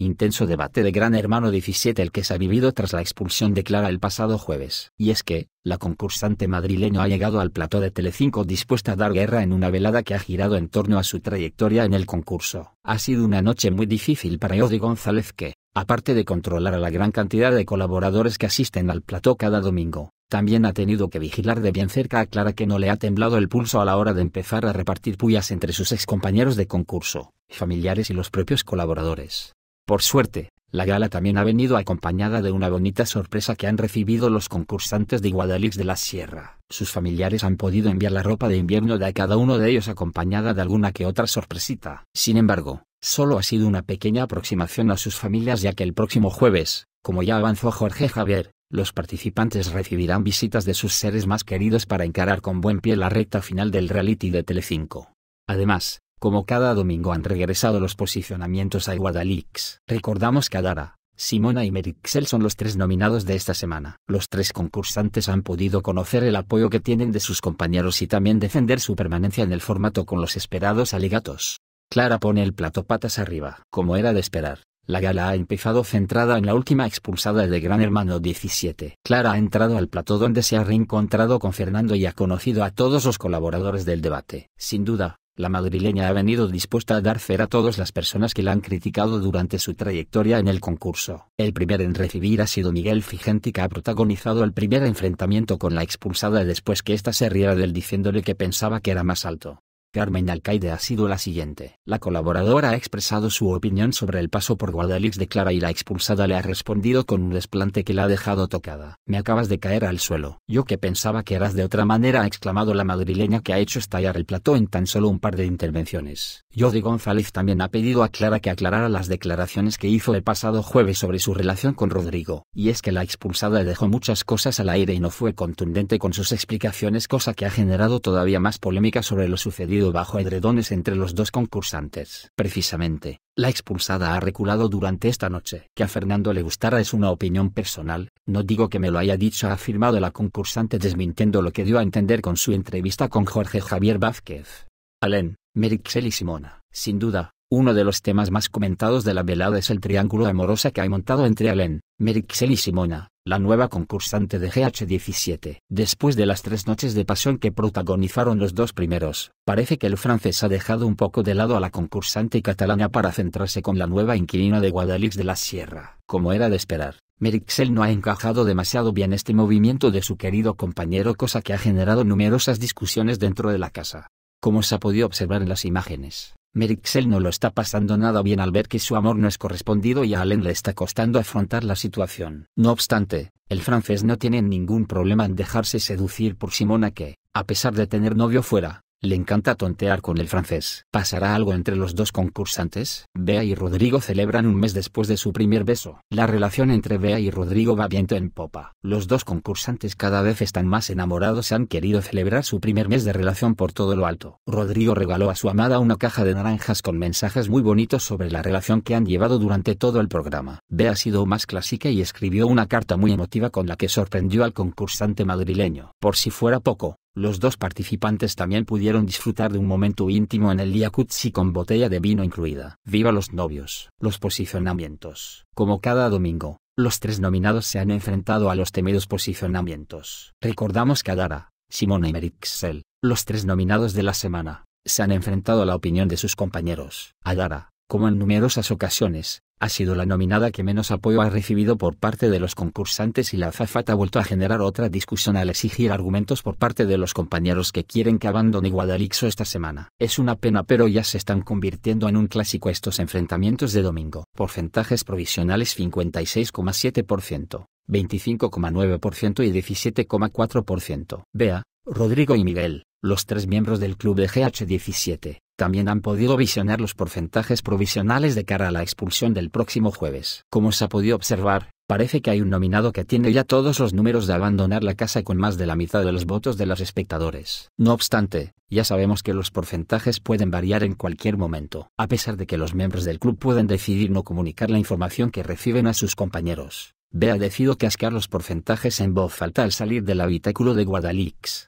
Intenso debate de Gran Hermano 17 el que se ha vivido tras la expulsión de Clara el pasado jueves. Y es que, la concursante madrileño ha llegado al plató de Telecinco dispuesta a dar guerra en una velada que ha girado en torno a su trayectoria en el concurso. Ha sido una noche muy difícil para Jody González que, aparte de controlar a la gran cantidad de colaboradores que asisten al plató cada domingo, también ha tenido que vigilar de bien cerca a Clara que no le ha temblado el pulso a la hora de empezar a repartir puyas entre sus excompañeros de concurso, familiares y los propios colaboradores. Por suerte, la gala también ha venido acompañada de una bonita sorpresa que han recibido los concursantes de Guadalix de la Sierra. Sus familiares han podido enviar la ropa de invierno de cada uno de ellos acompañada de alguna que otra sorpresita. Sin embargo, solo ha sido una pequeña aproximación a sus familias ya que el próximo jueves, como ya avanzó Jorge Javier, los participantes recibirán visitas de sus seres más queridos para encarar con buen pie la recta final del reality de Telecinco. Además, como cada domingo han regresado los posicionamientos a Guadalix. Recordamos que Adara, Simona y Merixel son los tres nominados de esta semana. Los tres concursantes han podido conocer el apoyo que tienen de sus compañeros y también defender su permanencia en el formato con los esperados alegatos. Clara pone el plato patas arriba. Como era de esperar, la gala ha empezado centrada en la última expulsada de Gran Hermano 17. Clara ha entrado al plató donde se ha reencontrado con Fernando y ha conocido a todos los colaboradores del debate. Sin duda, la madrileña ha venido dispuesta a dar cera a todas las personas que la han criticado durante su trayectoria en el concurso. El primer en recibir ha sido Miguel Figenti que ha protagonizado el primer enfrentamiento con la expulsada después que ésta se riera del diciéndole que pensaba que era más alto. Carmen Alcaide ha sido la siguiente. La colaboradora ha expresado su opinión sobre el paso por Guadalix de Clara y la expulsada le ha respondido con un desplante que la ha dejado tocada. Me acabas de caer al suelo. Yo que pensaba que eras de otra manera ha exclamado la madrileña que ha hecho estallar el plató en tan solo un par de intervenciones. Jody González también ha pedido a Clara que aclarara las declaraciones que hizo el pasado jueves sobre su relación con Rodrigo. Y es que la expulsada dejó muchas cosas al aire y no fue contundente con sus explicaciones, cosa que ha generado todavía más polémica sobre lo sucedido bajo edredones entre los dos concursantes. Precisamente, la expulsada ha reculado durante esta noche. Que a Fernando le gustara es una opinión personal, no digo que me lo haya dicho, ha afirmado la concursante desmintiendo lo que dio a entender con su entrevista con Jorge Javier Vázquez. Alen, Meritxell y Simona. Sin duda, uno de los temas más comentados de la velada es el triángulo amorosa que hay montado entre Alen, Meritxell y Simona, la nueva concursante de GH17. Después de las tres noches de pasión que protagonizaron los dos primeros, parece que el francés ha dejado un poco de lado a la concursante catalana para centrarse con la nueva inquilina de Guadalix de la Sierra. Como era de esperar, Merixel no ha encajado demasiado bien este movimiento de su querido compañero cosa que ha generado numerosas discusiones dentro de la casa como se ha podido observar en las imágenes. Merixel no lo está pasando nada bien al ver que su amor no es correspondido y a Allen le está costando afrontar la situación. No obstante, el francés no tiene ningún problema en dejarse seducir por Simona que, a pesar de tener novio fuera, le encanta tontear con el francés. ¿Pasará algo entre los dos concursantes? Bea y Rodrigo celebran un mes después de su primer beso. La relación entre Bea y Rodrigo va viento en popa. Los dos concursantes cada vez están más enamorados y han querido celebrar su primer mes de relación por todo lo alto. Rodrigo regaló a su amada una caja de naranjas con mensajes muy bonitos sobre la relación que han llevado durante todo el programa. Bea ha sido más clásica y escribió una carta muy emotiva con la que sorprendió al concursante madrileño. Por si fuera poco, los dos participantes también pudieron disfrutar de un momento íntimo en el jacuzzi con botella de vino incluida. ¡Viva los novios! Los posicionamientos. Como cada domingo, los tres nominados se han enfrentado a los temidos posicionamientos. Recordamos que Adara, Simona y Merixel, los tres nominados de la semana, se han enfrentado a la opinión de sus compañeros. Adara, como en numerosas ocasiones, ha sido la nominada que menos apoyo ha recibido por parte de los concursantes y la azafata ha vuelto a generar otra discusión al exigir argumentos por parte de los compañeros que quieren que abandone Guadalixo esta semana. Es una pena pero ya se están convirtiendo en un clásico estos enfrentamientos de domingo. Porcentajes provisionales 56,7%. 25,9% y 17,4%. Vea: Rodrigo y Miguel, los tres miembros del club de GH17, también han podido visionar los porcentajes provisionales de cara a la expulsión del próximo jueves. Como se ha podido observar, parece que hay un nominado que tiene ya todos los números de abandonar la casa con más de la mitad de los votos de los espectadores. No obstante, ya sabemos que los porcentajes pueden variar en cualquier momento, a pesar de que los miembros del club pueden decidir no comunicar la información que reciben a sus compañeros. Bea decidió cascar los porcentajes en voz alta al salir del habitáculo de Guadalix.